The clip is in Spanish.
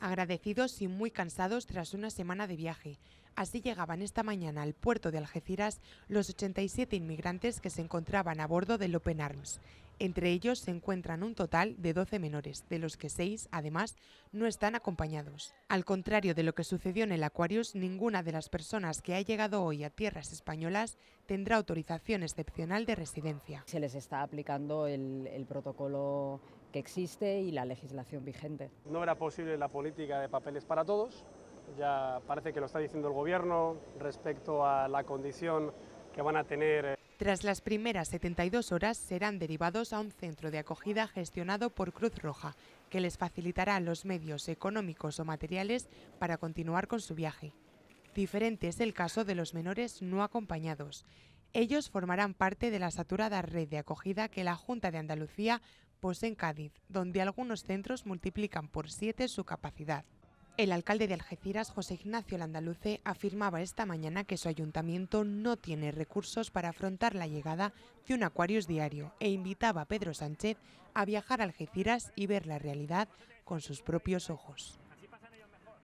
agradecidos y muy cansados tras una semana de viaje. Así llegaban esta mañana al puerto de Algeciras los 87 inmigrantes que se encontraban a bordo del Open Arms. Entre ellos se encuentran un total de 12 menores, de los que 6, además, no están acompañados. Al contrario de lo que sucedió en el Aquarius, ninguna de las personas que ha llegado hoy a tierras españolas tendrá autorización excepcional de residencia. Se les está aplicando el, el protocolo existe y la legislación vigente. No era posible la política de papeles para todos, ya parece que lo está diciendo el Gobierno respecto a la condición que van a tener. Eh. Tras las primeras 72 horas serán derivados a un centro de acogida gestionado por Cruz Roja, que les facilitará los medios económicos o materiales para continuar con su viaje. Diferente es el caso de los menores no acompañados. Ellos formarán parte de la saturada red de acogida que la Junta de Andalucía posee en Cádiz, donde algunos centros multiplican por siete su capacidad. El alcalde de Algeciras, José Ignacio Landaluce, afirmaba esta mañana que su ayuntamiento no tiene recursos para afrontar la llegada de un Aquarius diario e invitaba a Pedro Sánchez a viajar a Algeciras y ver la realidad con sus propios ojos.